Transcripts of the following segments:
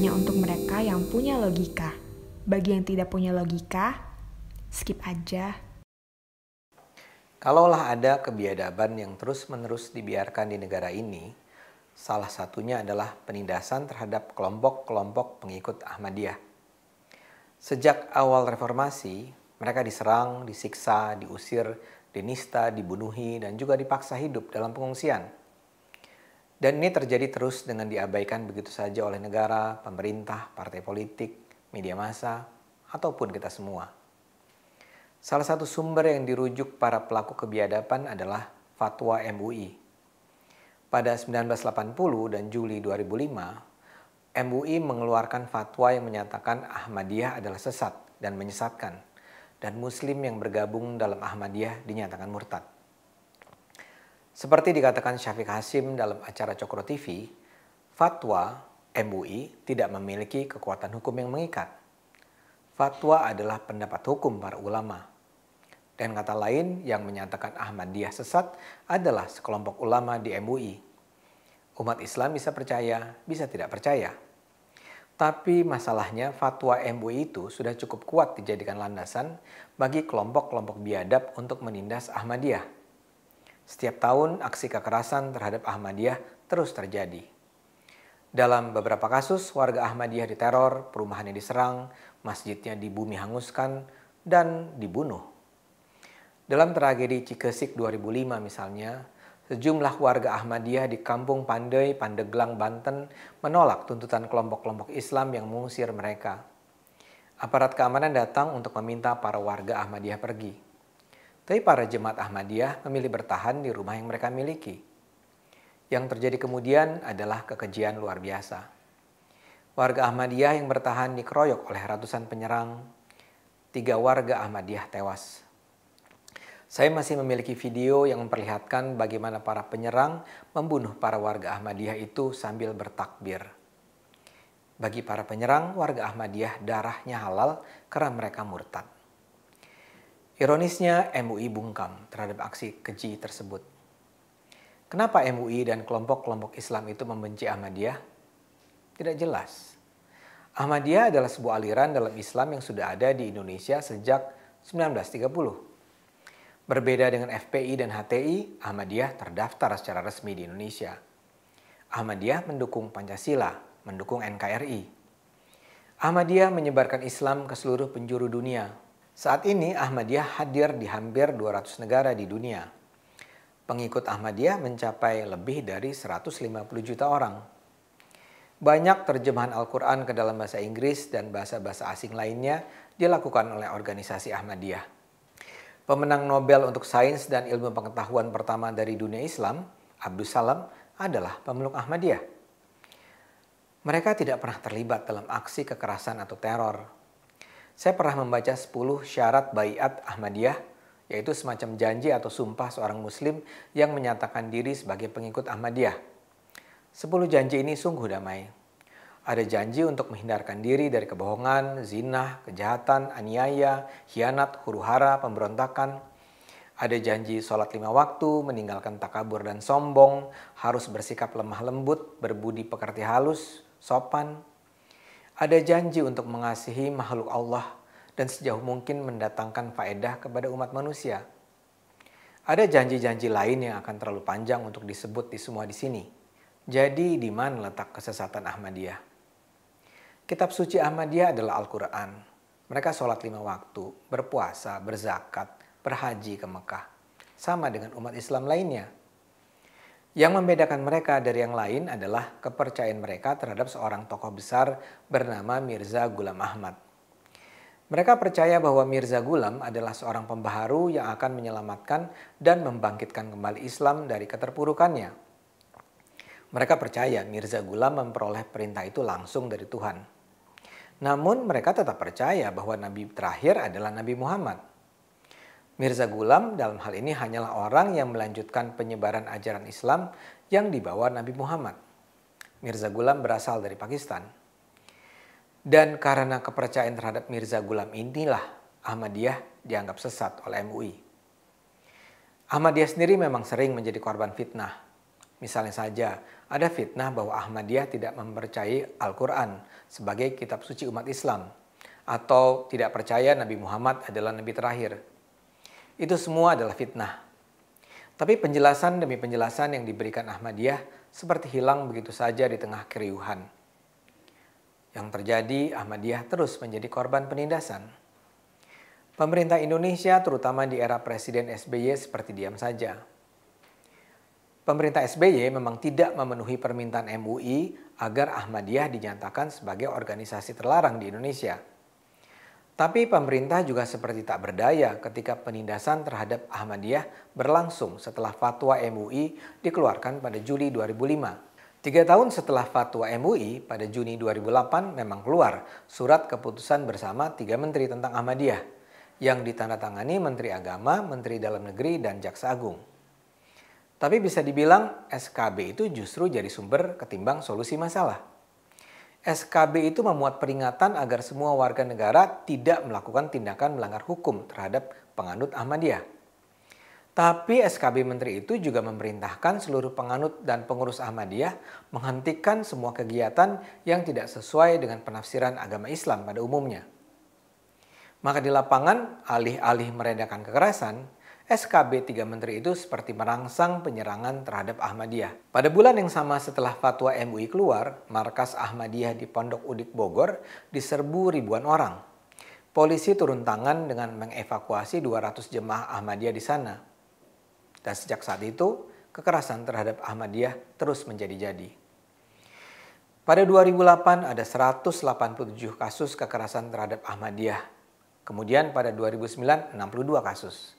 hanya untuk mereka yang punya logika. Bagi yang tidak punya logika, skip aja. Kalaulah ada kebiadaban yang terus-menerus dibiarkan di negara ini, salah satunya adalah penindasan terhadap kelompok-kelompok pengikut Ahmadiyah. Sejak awal reformasi, mereka diserang, disiksa, diusir, dinista, dibunuhi, dan juga dipaksa hidup dalam pengungsian. Dan ini terjadi terus dengan diabaikan begitu saja oleh negara, pemerintah, partai politik, media massa, ataupun kita semua. Salah satu sumber yang dirujuk para pelaku kebiadaban adalah fatwa MUI. Pada 1980 dan Juli 2005, MUI mengeluarkan fatwa yang menyatakan Ahmadiyah adalah sesat dan menyesatkan, dan Muslim yang bergabung dalam Ahmadiyah dinyatakan murtad. Seperti dikatakan Syafiq Hasim dalam acara Cokro TV, fatwa MUI tidak memiliki kekuatan hukum yang mengikat. Fatwa adalah pendapat hukum para ulama. Dan kata lain yang menyatakan Ahmadiyah sesat adalah sekelompok ulama di MUI. Umat Islam bisa percaya, bisa tidak percaya. Tapi masalahnya fatwa MUI itu sudah cukup kuat dijadikan landasan bagi kelompok-kelompok biadab untuk menindas Ahmadiyah setiap tahun, aksi kekerasan terhadap Ahmadiyah terus terjadi. Dalam beberapa kasus, warga Ahmadiyah diteror, perumahannya diserang, masjidnya dibumi hanguskan, dan dibunuh. Dalam tragedi Cikesik 2005 misalnya, sejumlah warga Ahmadiyah di Kampung Pandai, Pandeglang, Banten menolak tuntutan kelompok-kelompok Islam yang mengusir mereka. Aparat keamanan datang untuk meminta para warga Ahmadiyah pergi. Tapi para jemaat Ahmadiyah memilih bertahan di rumah yang mereka miliki. Yang terjadi kemudian adalah kekejian luar biasa. Warga Ahmadiyah yang bertahan dikeroyok oleh ratusan penyerang. Tiga warga Ahmadiyah tewas. Saya masih memiliki video yang memperlihatkan bagaimana para penyerang membunuh para warga Ahmadiyah itu sambil bertakbir. Bagi para penyerang, warga Ahmadiyah darahnya halal karena mereka murtad. Ironisnya, MUI bungkam terhadap aksi keji tersebut. Kenapa MUI dan kelompok-kelompok Islam itu membenci Ahmadiyah? Tidak jelas. Ahmadiyah adalah sebuah aliran dalam Islam yang sudah ada di Indonesia sejak 1930. Berbeda dengan FPI dan HTI, Ahmadiyah terdaftar secara resmi di Indonesia. Ahmadiyah mendukung Pancasila, mendukung NKRI. Ahmadiyah menyebarkan Islam ke seluruh penjuru dunia saat ini Ahmadiyah hadir di hampir 200 negara di dunia. Pengikut Ahmadiyah mencapai lebih dari 150 juta orang. Banyak terjemahan Al-Quran ke dalam bahasa Inggris dan bahasa-bahasa asing lainnya dilakukan oleh organisasi Ahmadiyah. Pemenang Nobel untuk Sains dan Ilmu Pengetahuan pertama dari dunia Islam, Abdul Salam, adalah pemeluk Ahmadiyah. Mereka tidak pernah terlibat dalam aksi kekerasan atau teror, saya pernah membaca 10 syarat bayat Ahmadiyah, yaitu semacam janji atau sumpah seorang muslim yang menyatakan diri sebagai pengikut Ahmadiyah. 10 janji ini sungguh damai. Ada janji untuk menghindarkan diri dari kebohongan, zina, kejahatan, aniaya, hianat, huru hara, pemberontakan, ada janji sholat lima waktu, meninggalkan takabur dan sombong, harus bersikap lemah lembut, berbudi pekerti halus, sopan, ada janji untuk mengasihi makhluk Allah dan sejauh mungkin mendatangkan faedah kepada umat manusia. Ada janji-janji lain yang akan terlalu panjang untuk disebut di semua di sini. Jadi di mana letak kesesatan Ahmadiyah? Kitab suci Ahmadiyah adalah Al-Quran. Mereka sholat lima waktu, berpuasa, berzakat, berhaji ke Mekah. Sama dengan umat Islam lainnya. Yang membedakan mereka dari yang lain adalah kepercayaan mereka terhadap seorang tokoh besar bernama Mirza Gulam Ahmad. Mereka percaya bahwa Mirza Gulam adalah seorang pembaharu yang akan menyelamatkan dan membangkitkan kembali Islam dari keterpurukannya. Mereka percaya Mirza Gulam memperoleh perintah itu langsung dari Tuhan. Namun mereka tetap percaya bahwa nabi terakhir adalah Nabi Muhammad. Mirza Gulam dalam hal ini hanyalah orang yang melanjutkan penyebaran ajaran Islam yang dibawa Nabi Muhammad. Mirza Gulam berasal dari Pakistan. Dan karena kepercayaan terhadap Mirza Gulam inilah Ahmadiyah dianggap sesat oleh MUI. Ahmadiyah sendiri memang sering menjadi korban fitnah. Misalnya saja, ada fitnah bahwa Ahmadiyah tidak mempercayai Al-Quran sebagai kitab suci umat Islam atau tidak percaya Nabi Muhammad adalah nabi terakhir. Itu semua adalah fitnah. Tapi penjelasan demi penjelasan yang diberikan Ahmadiyah seperti hilang begitu saja di tengah keriuhan. Yang terjadi, Ahmadiyah terus menjadi korban penindasan. Pemerintah Indonesia, terutama di era Presiden SBY, seperti diam saja. Pemerintah SBY memang tidak memenuhi permintaan MUI agar Ahmadiyah dinyatakan sebagai organisasi terlarang di Indonesia – tapi pemerintah juga seperti tak berdaya ketika penindasan terhadap Ahmadiyah berlangsung setelah fatwa MUI dikeluarkan pada Juli 2005. Tiga tahun setelah fatwa MUI pada Juni 2008 memang keluar surat keputusan bersama tiga menteri tentang Ahmadiyah yang ditandatangani Menteri Agama, Menteri Dalam Negeri, dan Jaksa Agung. Tapi bisa dibilang SKB itu justru jadi sumber ketimbang solusi masalah. SKB itu memuat peringatan agar semua warga negara tidak melakukan tindakan melanggar hukum terhadap penganut Ahmadiyah. Tapi SKB Menteri itu juga memerintahkan seluruh penganut dan pengurus Ahmadiyah menghentikan semua kegiatan yang tidak sesuai dengan penafsiran agama Islam pada umumnya. Maka di lapangan, alih-alih meredakan kekerasan, SKB tiga menteri itu seperti merangsang penyerangan terhadap Ahmadiyah. Pada bulan yang sama setelah fatwa MUI keluar, markas Ahmadiyah di Pondok Udik Bogor diserbu ribuan orang. Polisi turun tangan dengan mengevakuasi 200 jemaah Ahmadiyah di sana. Dan sejak saat itu, kekerasan terhadap Ahmadiyah terus menjadi-jadi. Pada 2008 ada 187 kasus kekerasan terhadap Ahmadiyah. Kemudian pada 2009 62 kasus.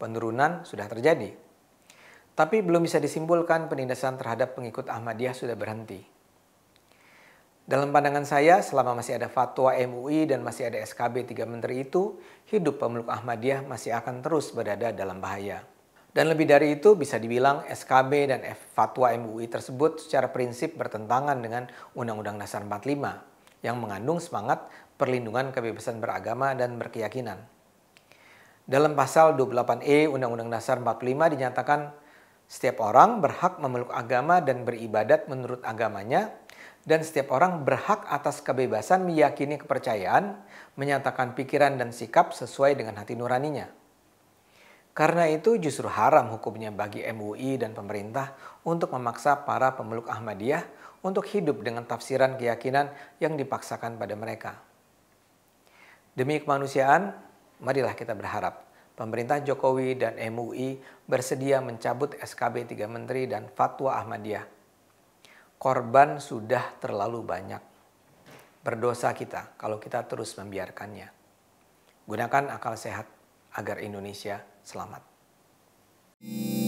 penurunan sudah terjadi. Tapi belum bisa disimpulkan penindasan terhadap pengikut Ahmadiyah sudah berhenti. Dalam pandangan saya, selama masih ada fatwa MUI dan masih ada SKB tiga menteri itu, hidup pemeluk Ahmadiyah masih akan terus berada dalam bahaya. Dan lebih dari itu bisa dibilang SKB dan fatwa MUI tersebut secara prinsip bertentangan dengan Undang-Undang Dasar 45 yang mengandung semangat perlindungan kebebasan beragama dan berkeyakinan. Dalam pasal 28E Undang-Undang Dasar 45 dinyatakan setiap orang berhak memeluk agama dan beribadat menurut agamanya dan setiap orang berhak atas kebebasan meyakini kepercayaan, menyatakan pikiran dan sikap sesuai dengan hati nuraninya. Karena itu justru haram hukumnya bagi MUI dan pemerintah untuk memaksa para pemeluk Ahmadiyah untuk hidup dengan tafsiran keyakinan yang dipaksakan pada mereka. Demi kemanusiaan, Marilah kita berharap pemerintah Jokowi dan MUI bersedia mencabut SKB 3 Menteri dan Fatwa Ahmadiyah. Korban sudah terlalu banyak. Berdosa kita kalau kita terus membiarkannya. Gunakan akal sehat agar Indonesia selamat.